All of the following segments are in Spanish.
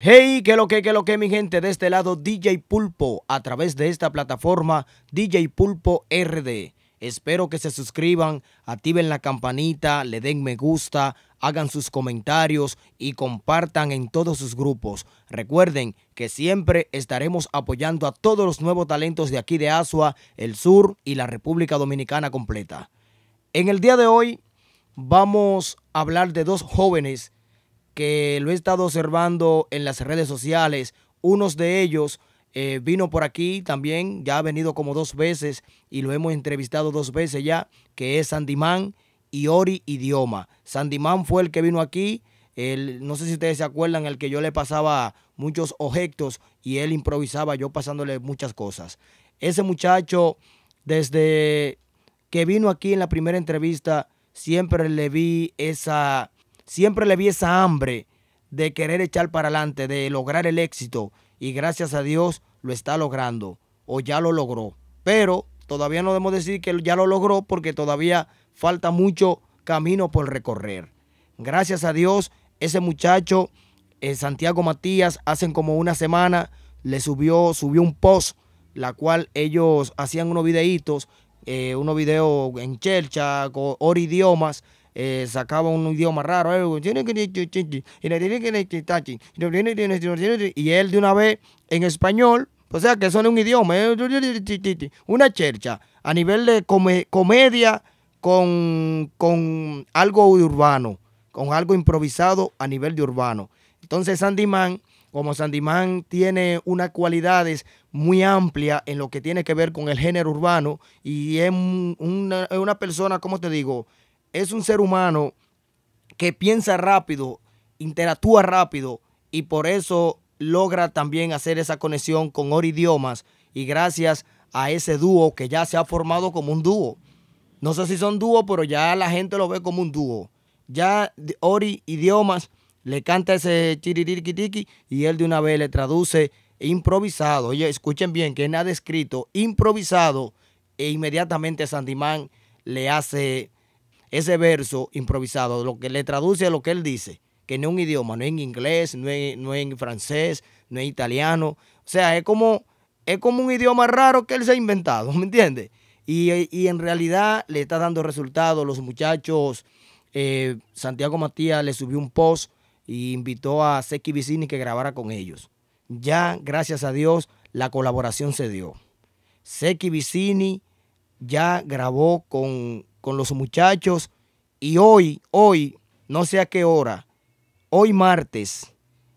Hey, que lo que, que lo que, mi gente, de este lado DJ Pulpo, a través de esta plataforma DJ Pulpo RD. Espero que se suscriban, activen la campanita, le den me gusta, hagan sus comentarios y compartan en todos sus grupos. Recuerden que siempre estaremos apoyando a todos los nuevos talentos de aquí de Asua, el Sur y la República Dominicana completa. En el día de hoy vamos a hablar de dos jóvenes que lo he estado observando en las redes sociales. Unos de ellos eh, vino por aquí también, ya ha venido como dos veces y lo hemos entrevistado dos veces ya, que es Sandimán y Ori Idioma. Sandimán fue el que vino aquí, el, no sé si ustedes se acuerdan, el que yo le pasaba muchos objetos y él improvisaba yo pasándole muchas cosas. Ese muchacho, desde que vino aquí en la primera entrevista, siempre le vi esa siempre le vi esa hambre de querer echar para adelante, de lograr el éxito. Y gracias a Dios lo está logrando o ya lo logró. Pero todavía no debemos decir que ya lo logró porque todavía falta mucho camino por recorrer. Gracias a Dios, ese muchacho, eh, Santiago Matías, hace como una semana, le subió, subió un post, la cual ellos hacían unos videitos, eh, unos videos en chelcha, o or idiomas, eh, sacaba un idioma raro, y él de una vez en español, o sea que son un idioma, una chercha a nivel de comedia con, algo urbano, con algo improvisado a nivel de urbano. Entonces Sandy Man como Sandimán tiene unas cualidades muy amplias en lo que tiene que ver con el género urbano y es una persona, como te digo, es un ser humano que piensa rápido, interactúa rápido y por eso logra también hacer esa conexión con Ori Idiomas y gracias a ese dúo que ya se ha formado como un dúo. No sé si son dúo, pero ya la gente lo ve como un dúo. Ya Ori Idiomas le canta ese tiki y él de una vez le traduce improvisado. Oye, escuchen bien, que nada escrito, improvisado e inmediatamente Sandimán le hace ese verso improvisado, lo que le traduce a lo que él dice, que no es un idioma, no es en inglés, no es, en francés, no es italiano. O sea, es como, es como un idioma raro que él se ha inventado, ¿me entiendes? Y, en realidad le está dando resultados. Los muchachos, eh, Santiago Matías le subió un post e invitó a Seki Vicini que grabara con ellos. Ya, gracias a Dios, la colaboración se dio. Seki Vicini ya grabó con con los muchachos y hoy, hoy, no sé a qué hora, hoy martes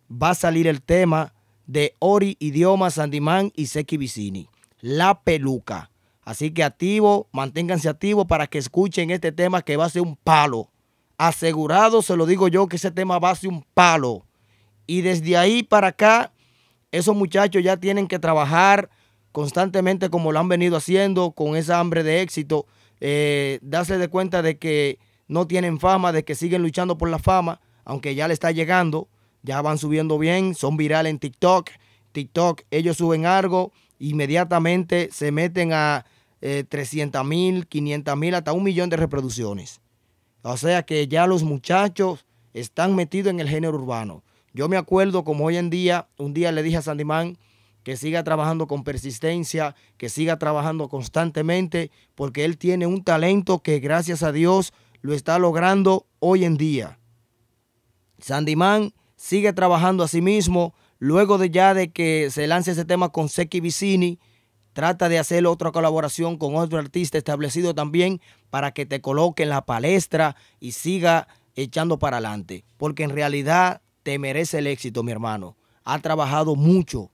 va a salir el tema de Ori Idioma, Sandimán y Seki Vicini, La Peluca. Así que activo, manténganse activos para que escuchen este tema que va a ser un palo. Asegurado, se lo digo yo, que ese tema va a ser un palo. Y desde ahí para acá, esos muchachos ya tienen que trabajar constantemente como lo han venido haciendo, con esa hambre de éxito. Eh, darse de cuenta de que no tienen fama, de que siguen luchando por la fama, aunque ya le está llegando, ya van subiendo bien, son virales en TikTok. TikTok, ellos suben algo, inmediatamente se meten a 300 eh, mil, 500 mil, hasta un millón de reproducciones. O sea que ya los muchachos están metidos en el género urbano. Yo me acuerdo como hoy en día, un día le dije a Sandimán, que siga trabajando con persistencia, que siga trabajando constantemente, porque él tiene un talento que gracias a Dios lo está logrando hoy en día. Sandy sigue trabajando a sí mismo. Luego de ya de que se lance ese tema con Seki Vicini, trata de hacer otra colaboración con otro artista establecido también para que te coloque en la palestra y siga echando para adelante. Porque en realidad te merece el éxito, mi hermano. Ha trabajado mucho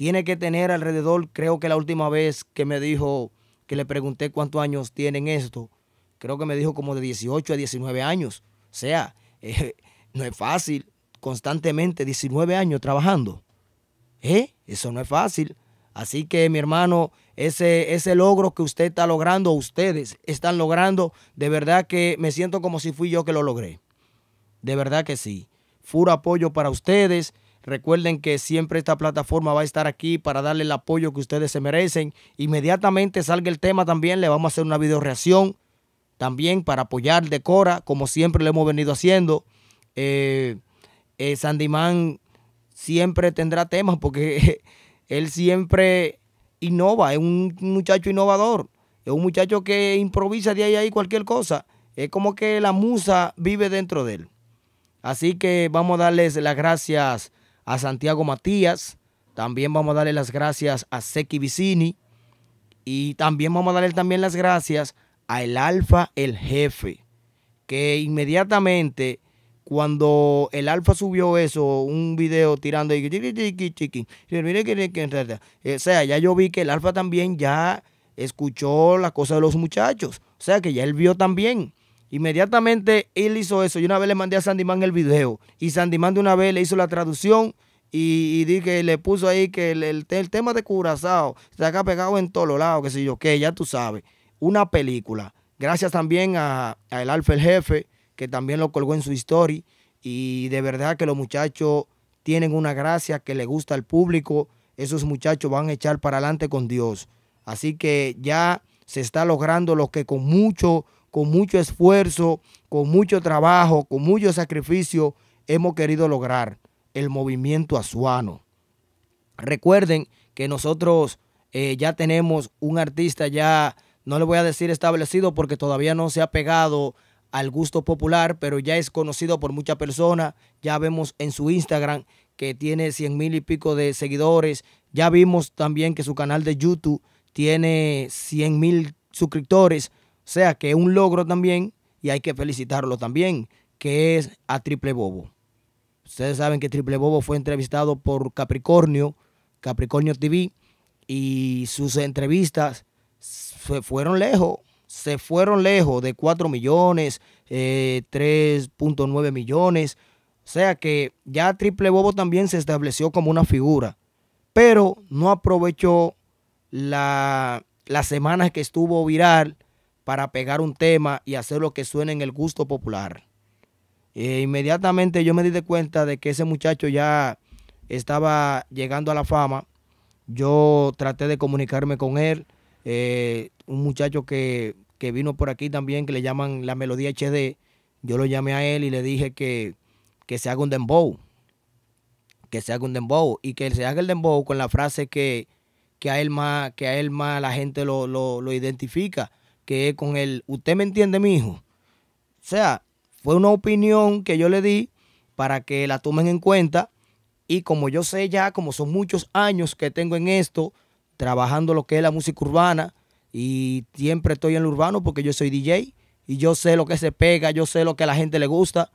tiene que tener alrededor, creo que la última vez que me dijo, que le pregunté cuántos años tienen esto, creo que me dijo como de 18 a 19 años. O sea, eh, no es fácil constantemente 19 años trabajando. ¿Eh? Eso no es fácil. Así que, mi hermano, ese, ese logro que usted está logrando, ustedes están logrando, de verdad que me siento como si fui yo que lo logré. De verdad que sí. Furo apoyo para ustedes. Recuerden que siempre esta plataforma va a estar aquí para darle el apoyo que ustedes se merecen. Inmediatamente salga el tema también, le vamos a hacer una video reacción también para apoyar Decora, como siempre lo hemos venido haciendo. Eh, eh, Sandimán siempre tendrá temas porque él siempre innova, es un muchacho innovador, es un muchacho que improvisa de ahí a ahí cualquier cosa. Es como que la musa vive dentro de él. Así que vamos a darles las gracias a Santiago Matías, también vamos a darle las gracias a Seki Vicini y también vamos a darle también las gracias a El Alfa, el jefe, que inmediatamente cuando el Alfa subió eso, un video tirando y eh, o sea, ya yo vi que el Alfa también ya escuchó la cosa de los muchachos, o sea que ya él vio también. Inmediatamente él hizo eso. Yo una vez le mandé a Sandimán el video y Sandimán de una vez le hizo la traducción y, dije le puso ahí que el, tema de Curazao se acá pegado en todos los lados, que sé yo, que ya tú sabes. Una película. Gracias también a, El Alfa el Jefe, que también lo colgó en su historia. Y de verdad que los muchachos tienen una gracia que le gusta al público. Esos muchachos van a echar para adelante con Dios. Así que ya se está logrando lo que con mucho con mucho esfuerzo, con mucho trabajo, con mucho sacrificio, hemos querido lograr el movimiento azuano. Recuerden que nosotros eh, ya tenemos un artista ya, no le voy a decir establecido porque todavía no se ha pegado al gusto popular, pero ya es conocido por muchas personas. Ya vemos en su Instagram que tiene cien mil y pico de seguidores. Ya vimos también que su canal de YouTube tiene cien mil suscriptores sea que es un logro también y hay que felicitarlo también, que es a Triple Bobo. Ustedes saben que Triple Bobo fue entrevistado por Capricornio, Capricornio TV, y sus entrevistas se fueron lejos, se fueron lejos de 4 millones, 3.9 eh, millones. O sea que ya Triple Bobo también se estableció como una figura, pero no aprovechó la, las semanas que estuvo viral para pegar un tema y hacer lo que suene en el gusto popular. E inmediatamente yo me di de cuenta de que ese muchacho ya estaba llegando a la fama. Yo traté de comunicarme con él. Eh, un muchacho que, vino por aquí también, que le llaman la melodía HD. Yo lo llamé a él y le dije que, que se haga un dembow. Que se haga un dembow. Y que se haga el dembow con la frase que, que a él más, que a él más la gente lo, lo, lo identifica que con el, usted me entiende, mi hijo. O sea, fue una opinión que yo le di para que la tomen en cuenta y como yo sé ya, como son muchos años que tengo en esto, trabajando lo que es la música urbana y siempre estoy en lo urbano porque yo soy DJ y yo sé lo que se pega, yo sé lo que a la gente le gusta.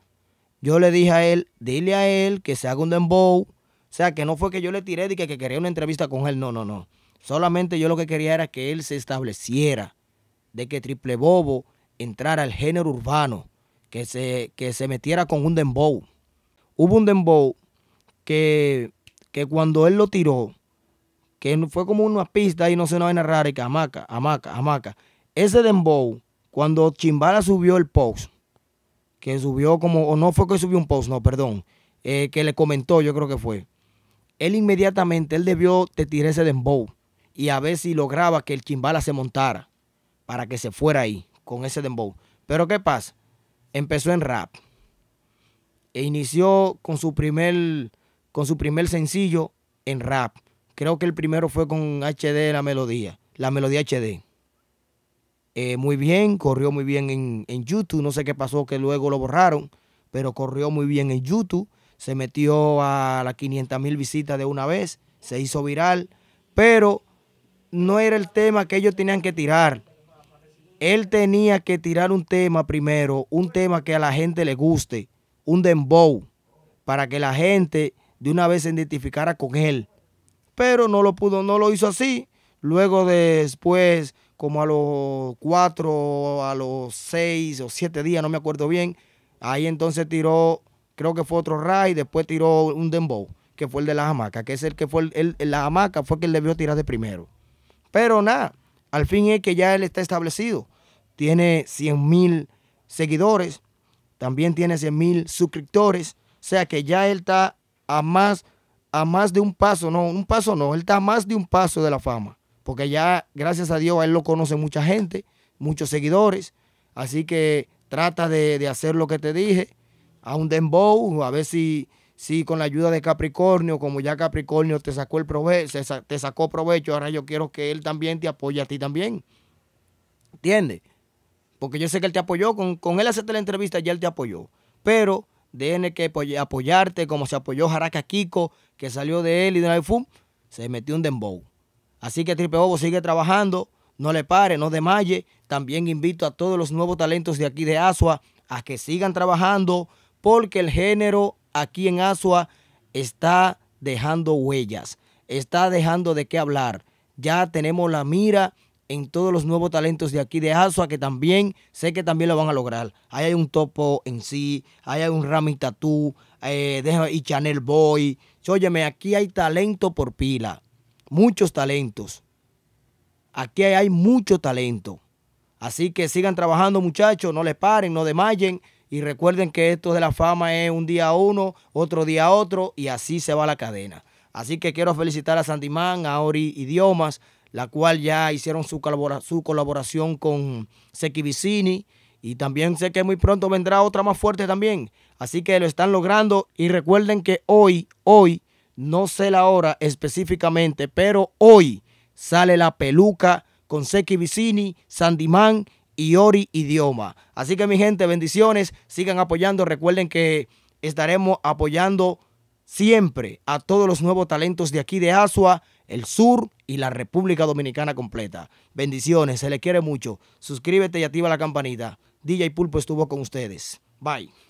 Yo le dije a él, dile a él que se haga un dembow. O sea, que no fue que yo le tiré de que quería una entrevista con él, no, no, no. Solamente yo lo que quería era que él se estableciera de que Triple Bobo entrara al género urbano, que se, se metiera con un dembow. Hubo un dembow que, que cuando él lo tiró, que fue como una pista y no sé, va a rara, y que hamaca, hamaca, hamaca. Ese dembow, cuando Chimbala subió el post, que subió como, o no fue que subió un post, no, perdón, eh, que le comentó, yo creo que fue. Él inmediatamente, él debió de tirar ese dembow y a ver si lograba que el Chimbala se montara para que se fuera ahí con ese dembow. Pero ¿qué pasa? Empezó en rap. E inició con su primer, con su primer sencillo en rap. Creo que el primero fue con HD la melodía, la melodía HD. Eh, muy bien, corrió muy bien en, en YouTube. No sé qué pasó que luego lo borraron, pero corrió muy bien en YouTube. Se metió a las 500 mil visitas de una vez, se hizo viral, pero no era el tema que ellos tenían que tirar él tenía que tirar un tema primero, un tema que a la gente le guste, un dembow, para que la gente de una vez se identificara con él. Pero no lo pudo, no lo hizo así. Luego después, como a los cuatro, a los seis o siete días, no me acuerdo bien, ahí entonces tiró, creo que fue otro ray, después tiró un dembow, que fue el de la hamaca, que es el que fue el, la hamaca, fue que él debió tirar de primero. Pero nada al fin es que ya él está establecido. Tiene 100 mil seguidores, también tiene 100 mil suscriptores. O sea que ya él está a más, a más de un paso, no, un paso no, él está a más de un paso de la fama. Porque ya, gracias a Dios, él lo conoce mucha gente, muchos seguidores. Así que trata de, de hacer lo que te dije, a un dembow, a ver si si con la ayuda de Capricornio, como ya Capricornio te sacó, el provecho, te sacó provecho, ahora yo quiero que él también te apoye a ti también. ¿Entiendes? Porque yo sé que él te apoyó, con, con él hacerte la entrevista ya él te apoyó. Pero tiene que apoyarte como se apoyó Jaraka Kiko, que salió de él y de la se metió un dembow. Así que Triple Bobo sigue trabajando, no le pare, no demalle También invito a todos los nuevos talentos de aquí de Asua a que sigan trabajando porque el género aquí en Asua está dejando huellas, está dejando de qué hablar. Ya tenemos la mira en todos los nuevos talentos de aquí de Asua, que también sé que también lo van a lograr. Ahí hay un Topo en sí, ahí hay un Rami Tatú, eh, y Chanel Boy. Óyeme, aquí hay talento por pila, muchos talentos. Aquí hay mucho talento. Así que sigan trabajando, muchachos, no les paren, no desmayen. Y recuerden que esto de la fama es un día uno, otro día otro, y así se va la cadena. Así que quiero felicitar a Sandimán a Ori Idiomas, la cual ya hicieron su, su colaboración con Seki Vicini. Y también sé que muy pronto vendrá otra más fuerte también. Así que lo están logrando. Y recuerden que hoy, hoy, no sé la hora específicamente, pero hoy sale la peluca con Seki Vicini, Sandimán y Ori Idioma. Así que mi gente, bendiciones, sigan apoyando. Recuerden que estaremos apoyando siempre a todos los nuevos talentos de aquí de Asua, el sur y la República Dominicana completa. Bendiciones, se les quiere mucho. Suscríbete y activa la campanita. DJ Pulpo estuvo con ustedes. Bye.